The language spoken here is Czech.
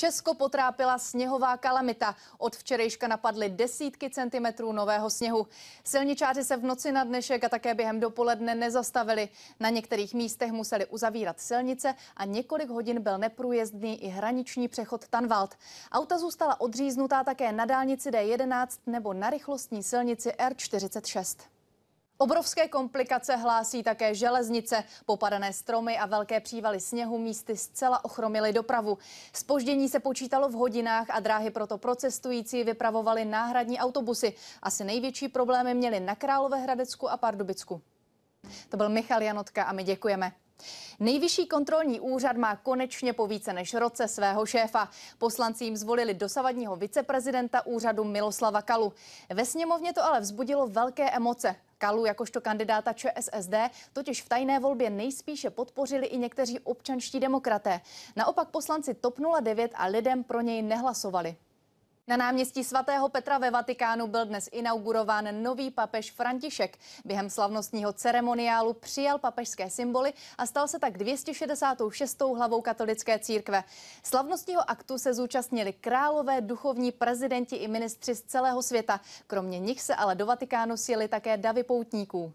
Česko potrápila sněhová kalamita. Od včerejška napadly desítky centimetrů nového sněhu. Silničáři se v noci na dnešek a také během dopoledne nezastavili. Na některých místech museli uzavírat silnice a několik hodin byl neprůjezdný i hraniční přechod Tanvald. Auta zůstala odříznutá také na dálnici D11 nebo na rychlostní silnici R46. Obrovské komplikace hlásí také železnice. Popadané stromy a velké přívaly sněhu místy zcela ochromily dopravu. Spoždění se počítalo v hodinách a dráhy proto procestující vypravovali náhradní autobusy. Asi největší problémy měli na Královéhradecku a Pardubicku. To byl Michal Janotka a my děkujeme. Nejvyšší kontrolní úřad má konečně po více než roce svého šéfa. Poslanci jim zvolili dosavadního viceprezidenta úřadu Miloslava Kalu. Ve sněmovně to ale vzbudilo velké emoce. Kalu jakožto kandidáta ČSSD totiž v tajné volbě nejspíše podpořili i někteří občanští demokraté. Naopak poslanci TOP 09 a lidem pro něj nehlasovali. Na náměstí svatého Petra ve Vatikánu byl dnes inaugurován nový papež František. Během slavnostního ceremoniálu přijal papežské symboly a stal se tak 266. hlavou katolické církve. Slavnostního aktu se zúčastnili králové, duchovní, prezidenti i ministři z celého světa. Kromě nich se ale do Vatikánu sjeli také davy poutníků.